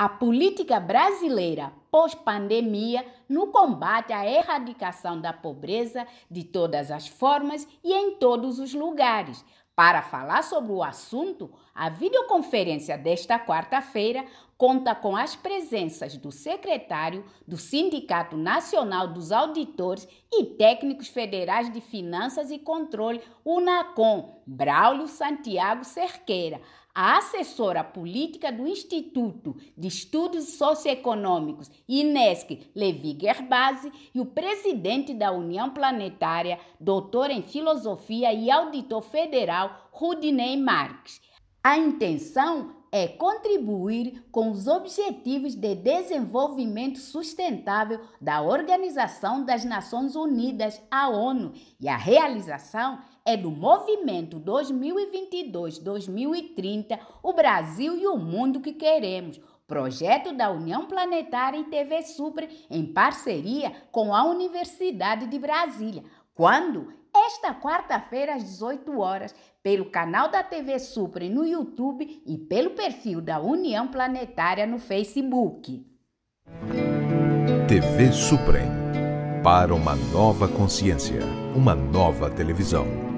a política brasileira pós-pandemia no combate à erradicação da pobreza de todas as formas e em todos os lugares. Para falar sobre o assunto, a videoconferência desta quarta-feira conta com as presenças do secretário do Sindicato Nacional dos Auditores e Técnicos Federais de Finanças e Controle, UNACOM, Braulio Santiago Cerqueira, a assessora política do Instituto de Estudos Socioeconômicos, Inesc Levi Gerbasi, e o presidente da União Planetária, doutor em Filosofia e auditor federal, Rudinei Marques. A intenção é contribuir com os Objetivos de Desenvolvimento Sustentável da Organização das Nações Unidas, a ONU, e a realização é do Movimento 2022-2030, o Brasil e o Mundo que Queremos, projeto da União Planetária e TV Supra, em parceria com a Universidade de Brasília, quando esta quarta-feira às 18 horas, pelo canal da TV Supre no YouTube e pelo perfil da União Planetária no Facebook. TV Supre para uma nova consciência, uma nova televisão.